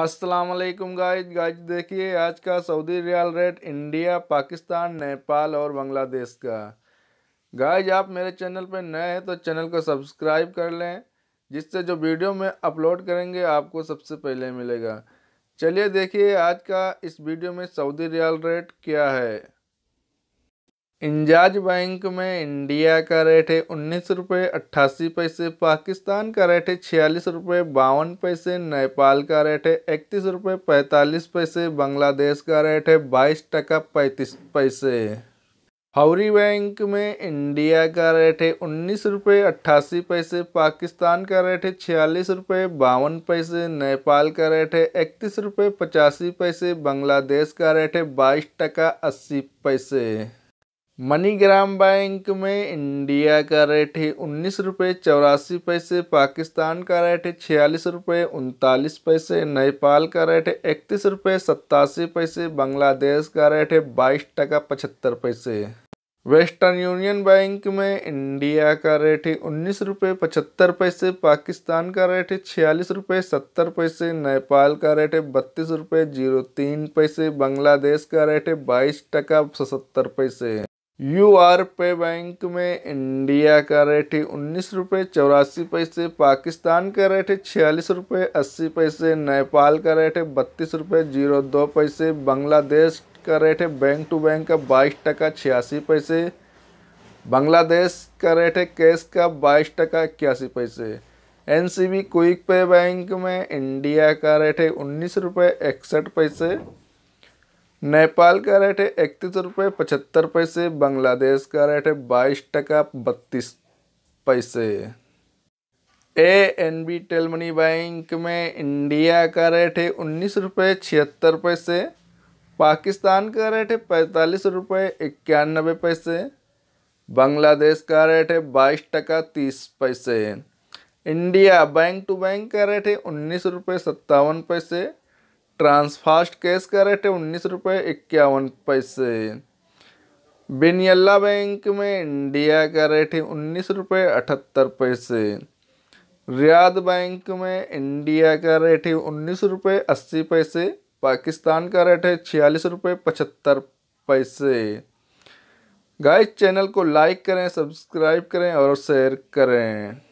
अस्सलाम वालेकुम guys guys देखिए आज का Saudi riyal rate India Pakistan Nepal और बांग्लादेश का गाइज आप मेरे चैनल पर नए हैं तो चैनल को सब्सक्राइब कर लें जिससे जो वीडियो में अपलोड करेंगे आपको सबसे पहले मिलेगा चलिए देखिए आज का इस वीडियो में सऊदी रियाल रेट क्या है इंजाज बैंक में इंडिया का रेट है उन्नीस रुपये अट्ठासी पैसे पाकिस्तान का रेट है छियालीस रुपये बावन पैसे नेपाल का रेट है इकतीस रुपये पैंतालीस पैसे बांग्लादेश का रेट है बाईस टका पैंतीस पैसे हौरी बैंक में इंडिया का रेट है उन्नीस रुपये अट्ठासी पैसे पाकिस्तान का रेट है छियालीस रुपये बावन पैसे नेपाल का रेट है इकतीस रुपये पचासी पैसे बांग्लादेश का रेट है बाईस टका अस्सी पैसे मनीग्राम बैंक में इंडिया का रेट है उन्नीस रुपये चौरासी पैसे पाकिस्तान का रेट है छियालीस रुपये उनतालीस पैसे नेपाल का रेट है इकतीस रुपये सत्तासी पैसे बांग्लादेश का रेट है बाईस टका पचहत्तर पैसे वेस्टर्न यूनियन बैंक में इंडिया का रेट है उन्नीस रुपये पचहत्तर पैसे पाकिस्तान का रेट है छियालीस रुपये सत्तर पैसे नेपाल का रेट है बत्तीस रुपये जीरो तीन पैसे बांग्लादेश का रेट है बाईस टका सत्तर पैसे यू आर पे बैंक में इंडिया का रेट है उन्नीस रुपये चौरासी पैसे पाकिस्तान का रेट है छियालीस रुपये अस्सी पैसे नेपाल का रेट है बत्तीस रुपये जीरो दो पैसे बांग्लादेश का रेट है बैंक टू बैंक का बाईस टका छियासी पैसे बांग्लादेश का रेट है कैश का बाईस टका इक्यासी पैसे N C B quick pay bank में इंडिया का रेट है उन्नीस रुपये इकसठ पैसे नेपाल का रेट है इकतीस रुपये पचहत्तर पैसे बांग्लादेश का रेट है बाईस टका बत्तीस पैसे A N B tel money bank में इंडिया का रेट है उन्नीस रुपये छिहत्तर पैसे पाकिस्तान का रेट है पैंतालीस रुपये इक्यानबे पैसे बांग्लादेश का रेट है बाईस टका तीस पैसे इंडिया बैंक टू बैंक का रेट है उन्नीस रुपये सत्तावन पैसे ट्रांसफास्ट कैश का रेट है उन्नीस रुपये इक्यावन पैसे बेनियल्ला बैंक में इंडिया का रेट है उन्नीस रुपये अठहत्तर पैसे रियाद बैंक में इंडिया का रेट है उन्नीस रुपये अस्सी पैसे पाकिस्तान का रेट है छियालीस रुपये पचहत्तर पैसे गाइस चैनल को लाइक करें सब्सक्राइब करें और शेयर करें